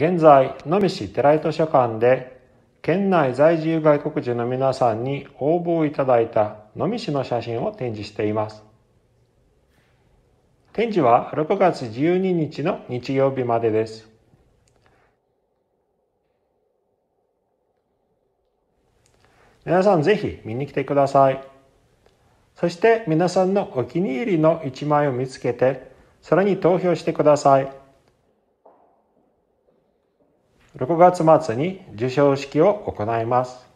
現在、能美市寺井図書館で、県内在住外国人の皆さんに応募をいただいた能美市の写真を展示しています。展示は6月12日の日曜日までです。皆さんぜひ見に来てください。そして皆さんのお気に入りの一枚を見つけて、それに投票してください。6月末に授賞式を行います。